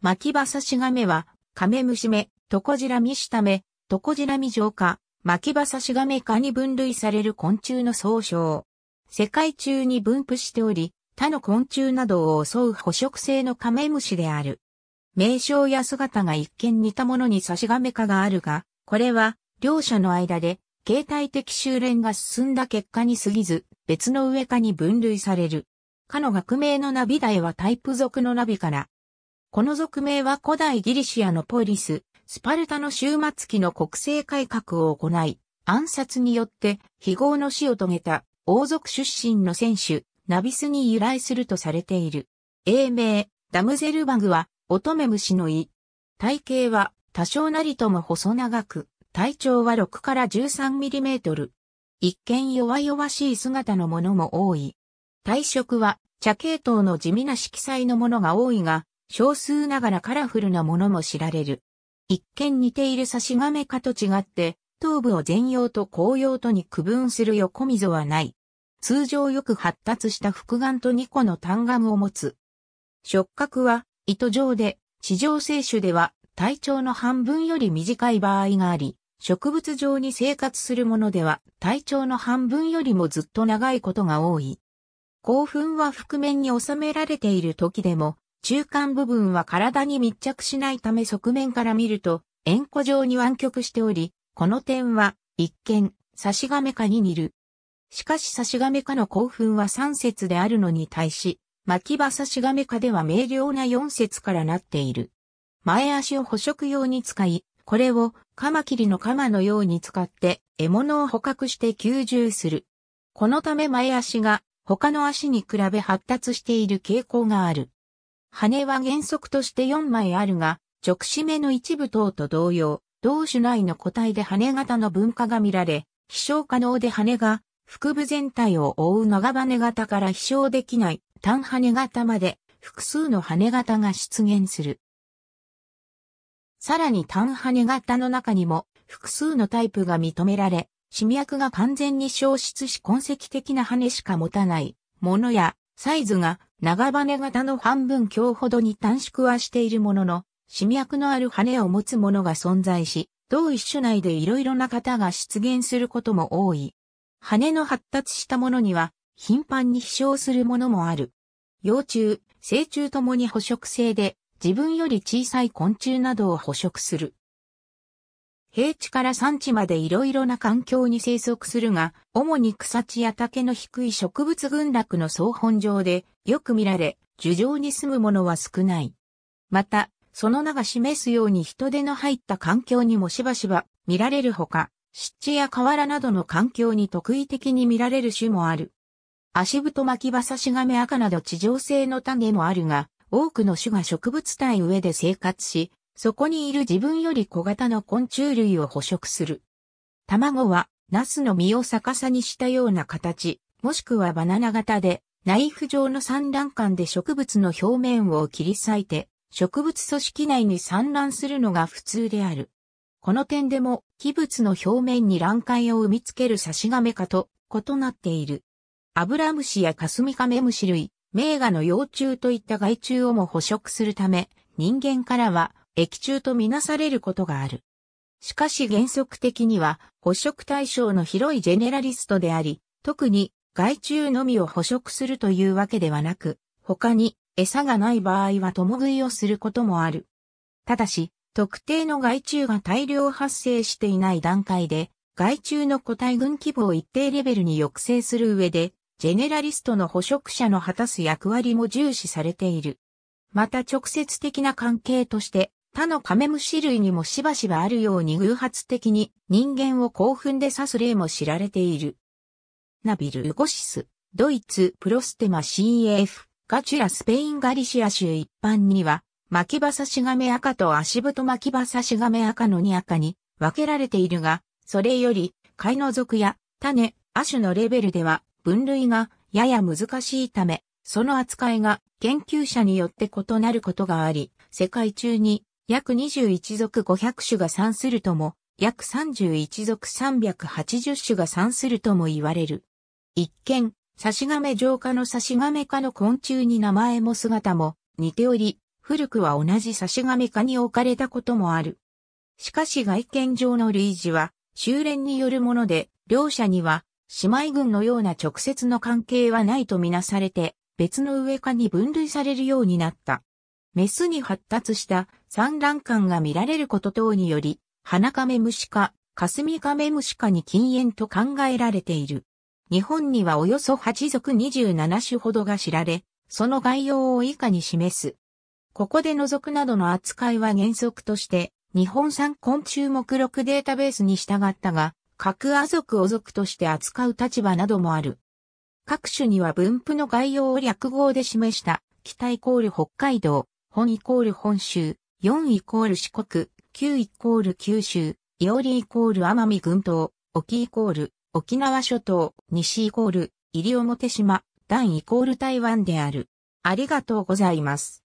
巻きばさしがめは、亀虫目、トコジラミシタメ、トコジラミウカ、巻きばさしがめ科に分類される昆虫の総称。世界中に分布しており、他の昆虫などを襲う捕食性のカメムシである。名称や姿が一見似たものに差しがめ化があるが、これは両者の間で形態的修練が進んだ結果に過ぎず、別の上科に分類される。科の学名のナビダイはタイプ属のナビから、この俗名は古代ギリシアのポリス、スパルタの終末期の国政改革を行い、暗殺によって非合の死を遂げた王族出身の選手、ナビスに由来するとされている。英名、ダムゼルバグは乙女虫の胃。体型は多少なりとも細長く、体長は6から13ミリメートル。一見弱々しい姿のものも多い。体色は茶系統の地味な色彩のものが多いが、少数ながらカラフルなものも知られる。一見似ている差し亀かと違って、頭部を全葉と紅葉とに区分する横溝はない。通常よく発達した複眼と2個の単眼を持つ。触覚は糸状で、地上生種では体長の半分より短い場合があり、植物上に生活するものでは体長の半分よりもずっと長いことが多い。興奮は覆面に収められている時でも、中間部分は体に密着しないため側面から見ると、円弧状に湾曲しており、この点は、一見、差し亀化に似る。しかし差し亀化の興奮は3節であるのに対し、巻場差し亀化では明瞭な4節からなっている。前足を捕食用に使い、これをカマキリの鎌のように使って獲物を捕獲して吸収する。このため前足が他の足に比べ発達している傾向がある。羽は原則として4枚あるが、直締めの一部等と同様、同種内の個体で羽型の分化が見られ、飛翔可能で羽が腹部全体を覆う長羽型から飛翔できない単羽型まで複数の羽型が出現する。さらに単羽型の中にも複数のタイプが認められ、ミ脈が完全に消失し痕跡的な羽しか持たないものやサイズが長羽型の半分強ほどに短縮はしているものの、死脈のある羽を持つものが存在し、同一種内でいろいろな方が出現することも多い。羽の発達したものには、頻繁に飛翔するものもある。幼虫、成虫ともに捕食性で、自分より小さい昆虫などを捕食する。平地から山地までいろいろな環境に生息するが、主に草地や竹の低い植物群落の総本上でよく見られ、樹上に住むものは少ない。また、その名が示すように人手の入った環境にもしばしば見られるほか、湿地や河原などの環境に特異的に見られる種もある。足太巻きバサシガメ赤など地上性の種もあるが、多くの種が植物体上で生活し、そこにいる自分より小型の昆虫類を捕食する。卵は、ナスの実を逆さにしたような形、もしくはバナナ型で、ナイフ状の産卵管で植物の表面を切り裂いて、植物組織内に産卵するのが普通である。この点でも、器物の表面に卵塊を産みつけるサし亀メと異なっている。アブラムシやカスミカメムシ類、名画の幼虫といった害虫をも捕食するため、人間からは液中とみなされることがある。しかし原則的には捕食対象の広いジェネラリストであり、特に害虫のみを捕食するというわけではなく、他に餌がない場合は共食いをすることもある。ただし、特定の害虫が大量発生していない段階で、害虫の個体群規模を一定レベルに抑制する上で、ジェネラリストの捕食者の果たす役割も重視されている。また直接的な関係として、他のカメムシ類にもしばしばあるように偶発的に人間を興奮で刺す例も知られている。ナビル・ウゴシス、ドイツ・プロステマ CF、ガチュラ・スペイン・ガリシア州一般には、巻きバサシガメ赤と足太巻きバサシガメ赤の2赤に分けられているが、それより、貝の属や種、亜種のレベルでは分類がやや難しいため、その扱いが研究者によって異なることがあり、世界中に約21族500種が算するとも、約31族380種が算するとも言われる。一見、刺し亀上下の刺し亀下科の昆虫に名前も姿も似ており、古くは同じ刺し亀下科に置かれたこともある。しかし外見上の類似は修練によるもので、両者には姉妹群のような直接の関係はないとみなされて、別の上科に分類されるようになった。メスに発達した産卵管が見られること等により、ハナカメムシ科、カスミカメムシ科に禁煙と考えられている。日本にはおよそ8族27種ほどが知られ、その概要を以下に示す。ここで除くなどの扱いは原則として、日本産昆虫目録データベースに従ったが、各亜族を族として扱う立場などもある。各種には分布の概要を略号で示した、北イコール北海道、本イコール本州、4イコール四国、9イコール九州、四里イコール奄美群島、沖イコール沖縄諸島、西イコール西表島、段イコール台湾である。ありがとうございます。